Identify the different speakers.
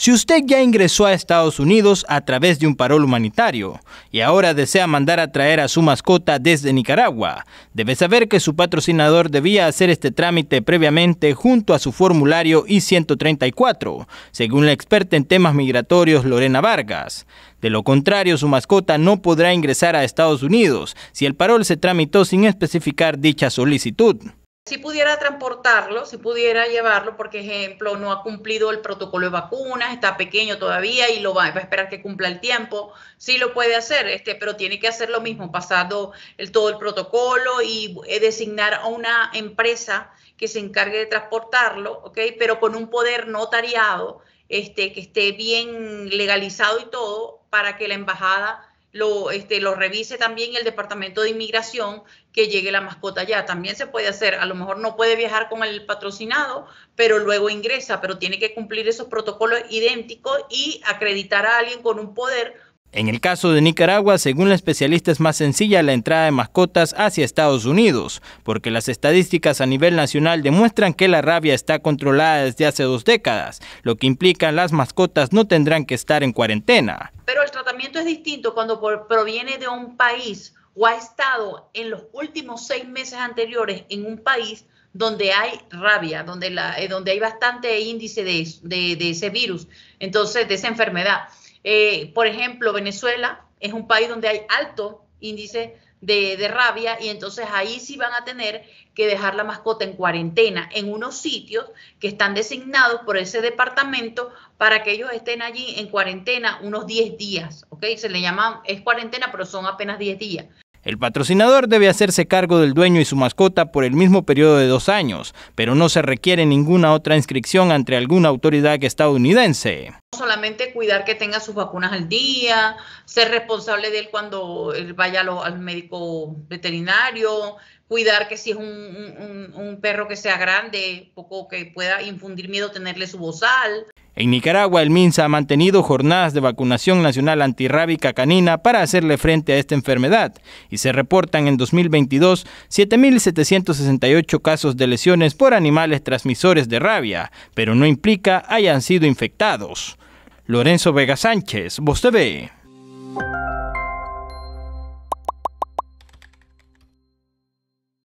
Speaker 1: Si usted ya ingresó a Estados Unidos a través de un parol humanitario y ahora desea mandar a traer a su mascota desde Nicaragua, debe saber que su patrocinador debía hacer este trámite previamente junto a su formulario I-134, según la experta en temas migratorios Lorena Vargas. De lo contrario, su mascota no podrá ingresar a Estados Unidos si el parol se tramitó sin especificar dicha solicitud
Speaker 2: si pudiera transportarlo, si pudiera llevarlo, porque ejemplo, no ha cumplido el protocolo de vacunas, está pequeño todavía y lo va, a esperar que cumpla el tiempo, sí lo puede hacer, este, pero tiene que hacer lo mismo, pasando el, todo el protocolo y eh, designar a una empresa que se encargue de transportarlo, ¿ok? Pero con un poder notariado, este, que esté bien legalizado y todo, para que la embajada lo, este, lo revise también el departamento de inmigración que llegue la mascota ya. También se puede hacer, a lo mejor no puede viajar con el patrocinado, pero luego ingresa, pero tiene que cumplir esos protocolos idénticos y acreditar a alguien con un poder.
Speaker 1: En el caso de Nicaragua, según la especialista, es más sencilla la entrada de mascotas hacia Estados Unidos, porque las estadísticas a nivel nacional demuestran que la rabia está controlada desde hace dos décadas, lo que implica las mascotas no tendrán que estar en cuarentena
Speaker 2: es distinto cuando proviene de un país o ha estado en los últimos seis meses anteriores en un país donde hay rabia, donde, eh, hay bastante índice de, ese virus, entonces de esa enfermedad. Eh, por ejemplo, Venezuela es un país donde hay alto índice de, rabia y entonces ahí sí van a tener que dejar la mascota en cuarentena en unos sitios que están designados por ese departamento para que ellos estén allí en cuarentena unos 10 días, ¿ok? Se le llama, es cuarentena, pero son apenas 10 días.
Speaker 1: El patrocinador debe hacerse cargo del dueño y su mascota por el mismo periodo de dos años, pero no se requiere ninguna otra inscripción ante alguna autoridad estadounidense.
Speaker 2: Solamente cuidar que tenga sus vacunas al día, ser responsable de él cuando él vaya al médico veterinario, cuidar que si es un, un perro que sea grande, poco que pueda infundir miedo tenerle su bozal.
Speaker 1: En Nicaragua, el MINSA ha mantenido jornadas de vacunación nacional antirrábica canina para hacerle frente a esta enfermedad y se reportan en 2022 7.768 casos de lesiones por animales transmisores de rabia, pero no implica hayan sido infectados. Lorenzo Vega Sánchez, Vos TV.